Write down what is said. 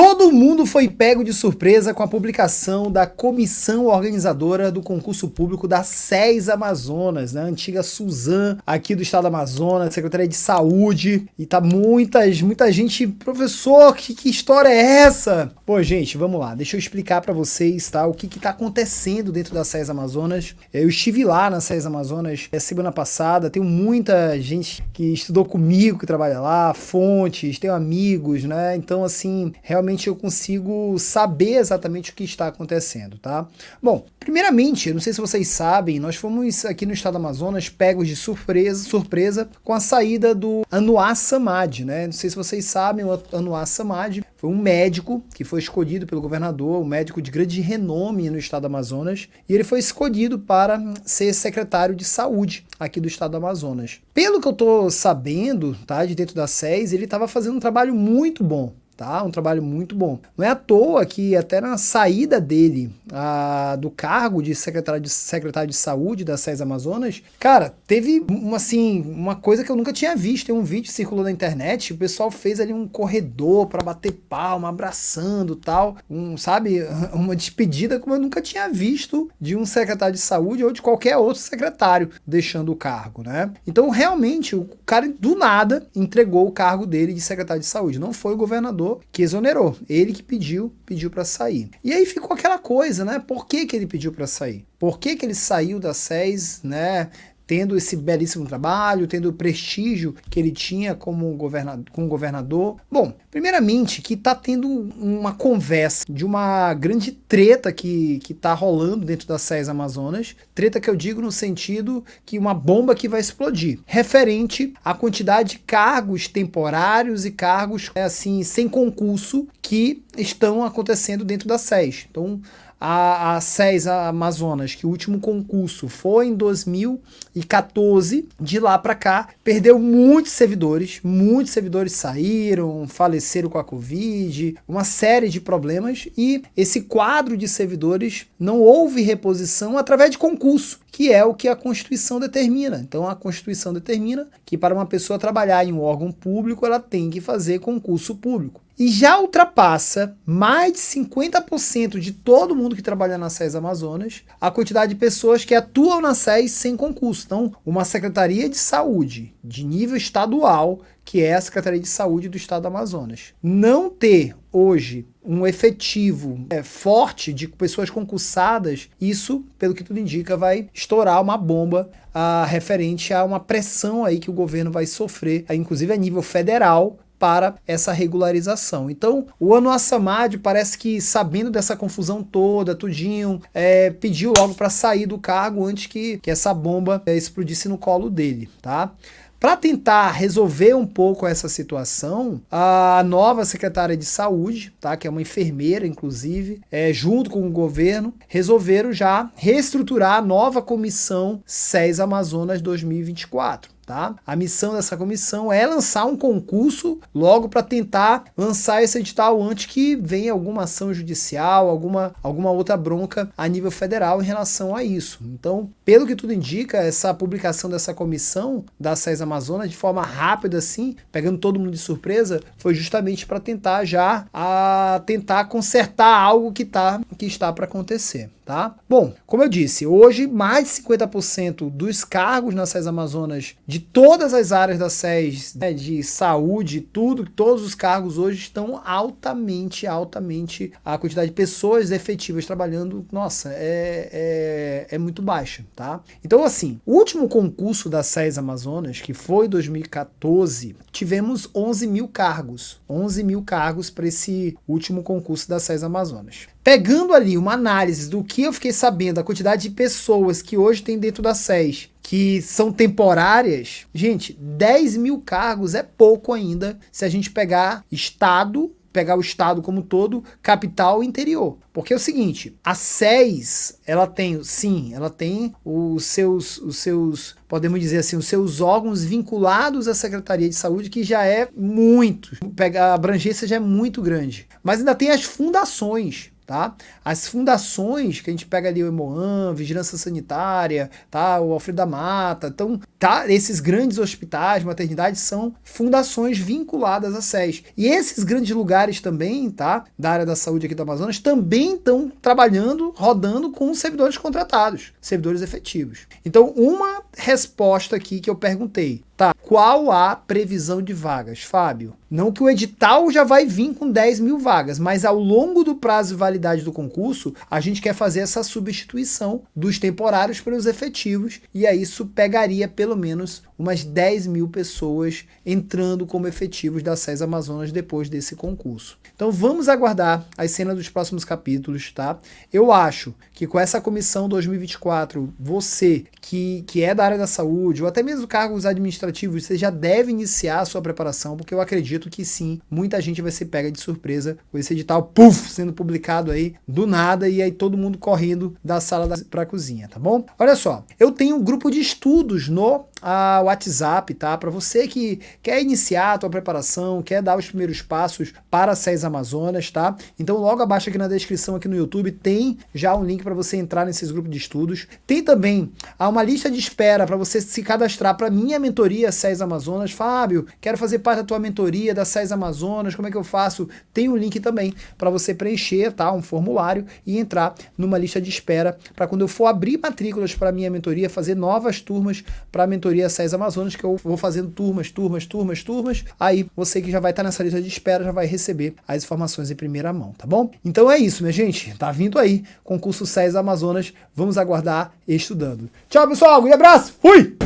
Todo mundo foi pego de surpresa com a publicação da comissão organizadora do concurso público da SES Amazonas, né? antiga Suzan, aqui do estado do Amazonas, Secretaria de Saúde, e tá muitas, muita gente, professor, que, que história é essa? Pô, gente, vamos lá, deixa eu explicar para vocês, tá, o que que tá acontecendo dentro da SES Amazonas. É, eu estive lá na SES Amazonas é, semana passada, tenho muita gente que estudou comigo, que trabalha lá, fontes, tenho amigos, né, então assim, realmente eu consigo saber exatamente o que está acontecendo, tá? Bom, primeiramente, eu não sei se vocês sabem, nós fomos aqui no estado do Amazonas pegos de surpresa, surpresa com a saída do Anuar Samad, né? Não sei se vocês sabem, o Anuar Samad foi um médico que foi escolhido pelo governador, um médico de grande renome no estado do Amazonas, e ele foi escolhido para ser secretário de saúde aqui do estado do Amazonas. Pelo que eu tô sabendo, tá, de dentro da SES, ele estava fazendo um trabalho muito bom, tá? Um trabalho muito bom. Não é à toa que até na saída dele a, do cargo de secretário, de secretário de saúde da SES Amazonas, cara, teve uma, assim, uma coisa que eu nunca tinha visto. Tem um vídeo circulou na internet, o pessoal fez ali um corredor para bater palma, abraçando tal, um, sabe, uma despedida como eu nunca tinha visto de um secretário de saúde ou de qualquer outro secretário deixando o cargo, né? Então, realmente, o cara do nada entregou o cargo dele de secretário de saúde, não foi o governador falou que exonerou. Ele que pediu, pediu para sair. E aí ficou aquela coisa, né? Por que, que ele pediu para sair? Por que, que ele saiu da SES, né? tendo esse belíssimo trabalho, tendo o prestígio que ele tinha como governador. Como governador. Bom, primeiramente que está tendo uma conversa de uma grande treta que está rolando dentro das SES Amazonas, treta que eu digo no sentido que uma bomba que vai explodir, referente à quantidade de cargos temporários e cargos é, assim sem concurso que estão acontecendo dentro da SES. Então, a, a SES Amazonas, que o último concurso foi em 2014, de lá para cá, perdeu muitos servidores, muitos servidores saíram, faleceram com a Covid, uma série de problemas, e esse quadro de servidores não houve reposição através de concurso, que é o que a Constituição determina. Então a Constituição determina que para uma pessoa trabalhar em um órgão público, ela tem que fazer concurso público e já ultrapassa mais de 50% de todo mundo que trabalha na SES Amazonas a quantidade de pessoas que atuam na SES sem concurso. Então, uma Secretaria de Saúde de nível estadual, que é a Secretaria de Saúde do Estado do Amazonas, não ter hoje um efetivo é, forte de pessoas concursadas, isso, pelo que tudo indica, vai estourar uma bomba a, ah, referente a uma pressão aí que o governo vai sofrer, a, inclusive a nível federal, para essa regularização. Então, o ano Assamad parece que sabendo dessa confusão toda, tudinho, é, pediu logo para sair do cargo antes que, que essa bomba é, explodisse no colo dele, tá? Para tentar resolver um pouco essa situação, a nova secretária de saúde, tá, que é uma enfermeira, inclusive, é, junto com o governo, resolveram já reestruturar a nova comissão SES Amazonas 2024. Tá? A missão dessa comissão é lançar um concurso logo para tentar lançar esse edital antes que venha alguma ação judicial, alguma, alguma outra bronca a nível federal em relação a isso. Então, pelo que tudo indica, essa publicação dessa comissão da Amazonas Amazonas de forma rápida assim, pegando todo mundo de surpresa, foi justamente para tentar já a tentar consertar algo que tá que está para acontecer, tá? Bom, como eu disse, hoje mais de 50% dos cargos na SES Amazonas de todas as áreas da SES, né, de saúde, tudo, todos os cargos hoje estão altamente, altamente a quantidade de pessoas efetivas trabalhando, nossa, é, é, é muito baixa, tá? Então assim, o último concurso da SES Amazonas que foi 2014, tivemos 11 mil cargos. 11 mil cargos para esse último concurso da SES Amazonas. Pegando ali uma análise do que eu fiquei sabendo, a quantidade de pessoas que hoje tem dentro da SES, que são temporárias, gente, 10 mil cargos é pouco ainda se a gente pegar estado pegar o estado como todo, capital e interior. Porque é o seguinte, a SES, ela tem, sim, ela tem os seus, os seus, podemos dizer assim, os seus órgãos vinculados à Secretaria de Saúde, que já é muito, a abrangência já é muito grande. Mas ainda tem as fundações, tá? As fundações que a gente pega ali o Emoan, Vigilância Sanitária, tá? O Alfredo da Mata, então, tá? Esses grandes hospitais, maternidades são fundações vinculadas à SES. E esses grandes lugares também, tá? Da área da saúde aqui do Amazonas também estão trabalhando, rodando com servidores contratados, servidores efetivos. Então, uma resposta aqui que eu perguntei, tá? Qual a previsão de vagas, Fábio? Não que o edital já vai vir com 10 mil vagas, mas ao longo do prazo de validade do concurso, a gente quer fazer essa substituição dos temporários pelos efetivos, e aí isso pegaria pelo menos umas 10 mil pessoas entrando como efetivos da SES Amazonas depois desse concurso. Então vamos aguardar a cena dos próximos capítulos, tá? Eu acho que com essa comissão 2024, você que, que é da área da saúde, ou até mesmo cargos administrativos, você já deve iniciar a sua preparação, porque eu acredito acredito que sim, muita gente vai ser pega de surpresa com esse edital, puf, sendo publicado aí do nada e aí todo mundo correndo da sala para a cozinha, tá bom? Olha só, eu tenho um grupo de estudos no a ah, WhatsApp, tá? Para você que quer iniciar a tua preparação, quer dar os primeiros passos para SES Amazonas, tá? Então logo abaixo aqui na descrição aqui no YouTube tem já um link para você entrar nesses grupos de estudos. Tem também há uma lista de espera para você se cadastrar para minha mentoria SES Amazonas. Fábio, quero fazer parte da tua mentoria guia da SES Amazonas, como é que eu faço? Tem um link também para você preencher, tá? Um formulário e entrar numa lista de espera para quando eu for abrir matrículas para minha mentoria, fazer novas turmas para a mentoria SES Amazonas, que eu vou fazendo turmas, turmas, turmas, turmas. Aí você que já vai estar tá nessa lista de espera já vai receber as informações em primeira mão, tá bom? Então é isso, minha gente. Tá vindo aí concurso SES Amazonas. Vamos aguardar estudando. Tchau, pessoal. Um abraço. Fui!